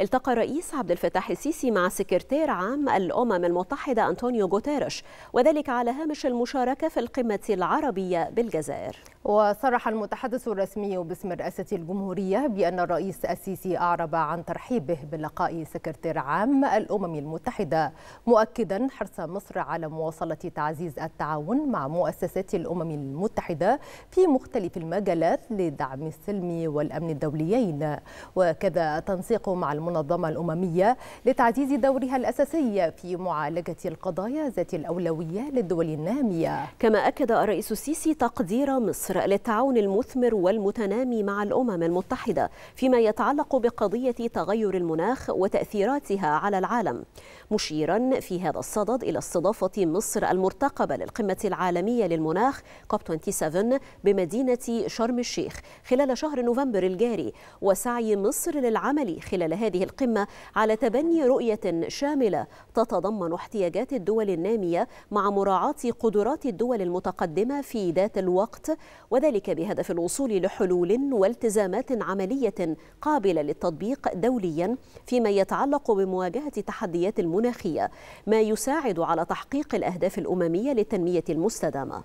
التقى الرئيس عبد الفتاح السيسي مع سكرتير عام الأمم المتحدة أنطونيو غوتيريش وذلك على هامش المشاركة في القمة العربية بالجزائر وصرح المتحدث الرسمي باسم رئاسة الجمهورية بأن الرئيس السيسي أعرب عن ترحيبه بلقاء سكرتير عام الأمم المتحدة مؤكدا حرص مصر على مواصلة تعزيز التعاون مع مؤسسات الأمم المتحدة في مختلف المجالات لدعم السلم والأمن الدوليين وكذا تنسيق مع المنطقة المنظمة الأممية لتعزيز دورها الأساسي في معالجة القضايا ذات الأولوية للدول النامية كما أكد الرئيس السيسي تقدير مصر للتعاون المثمر والمتنامي مع الأمم المتحدة فيما يتعلق بقضية تغير المناخ وتأثيراتها على العالم مشيرا في هذا الصدد إلى استضافة مصر المرتقبة للقمة العالمية للمناخ كوب 27 بمدينة شرم الشيخ خلال شهر نوفمبر الجاري وسعي مصر للعمل خلال هذه هذه القمة على تبني رؤية شاملة تتضمن احتياجات الدول النامية مع مراعاة قدرات الدول المتقدمة في ذات الوقت وذلك بهدف الوصول لحلول والتزامات عملية قابلة للتطبيق دوليا فيما يتعلق بمواجهة التحديات المناخية ما يساعد على تحقيق الأهداف الأممية للتنمية المستدامة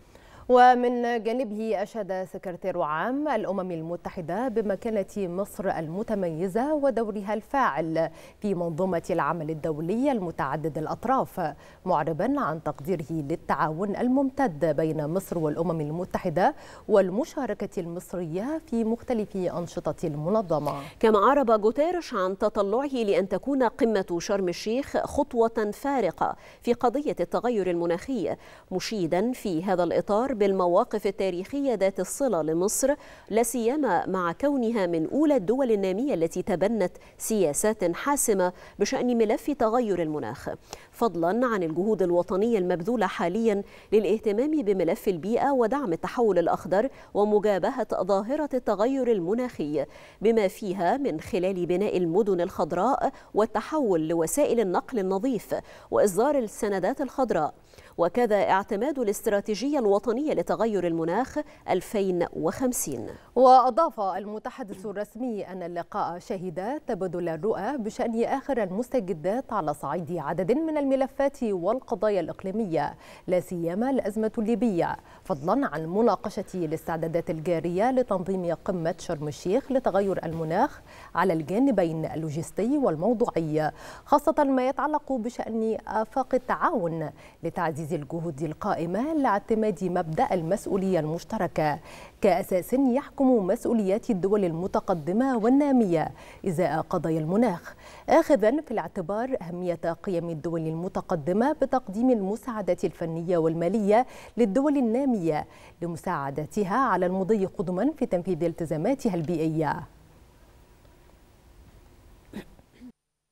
ومن جانبه أشاد سكرتير عام الأمم المتحدة بمكانة مصر المتميزة ودورها الفاعل في منظومة العمل الدولي المتعدد الأطراف معربا عن تقديره للتعاون الممتد بين مصر والأمم المتحدة والمشاركة المصرية في مختلف أنشطة المنظمة كما أعرب جوتيرش عن تطلعه لأن تكون قمة شرم الشيخ خطوة فارقة في قضية التغير المناخي مشيدا في هذا الإطار بالمواقف التاريخية ذات الصلة لمصر سيما مع كونها من أولى الدول النامية التي تبنت سياسات حاسمة بشأن ملف تغير المناخ فضلا عن الجهود الوطنية المبذولة حاليا للاهتمام بملف البيئة ودعم التحول الأخضر ومجابهة ظاهرة التغير المناخي بما فيها من خلال بناء المدن الخضراء والتحول لوسائل النقل النظيف وإصدار السندات الخضراء وكذا اعتماد الاستراتيجية الوطنية لتغير المناخ 2050 وأضاف المتحدث الرسمي أن اللقاء شهد تبادل الرؤى بشأن آخر المستجدات على صعيد عدد من الملفات والقضايا الإقليمية لا سيما الأزمة الليبية فضلا عن مناقشة الاستعدادات الجارية لتنظيم قمة شرم الشيخ لتغير المناخ على الجانبين اللوجستي والموضوعي خاصة ما يتعلق بشأن آفاق التعاون لتعزيز تعزيز الجهود القائمة لاعتماد مبدأ المسؤولية المشتركة كأساس يحكم مسؤوليات الدول المتقدمة والنامية إزاء قضايا المناخ آخذا في الاعتبار أهمية قيم الدول المتقدمة بتقديم المساعدات الفنية والمالية للدول النامية لمساعدتها على المضي قدما في تنفيذ التزاماتها البيئية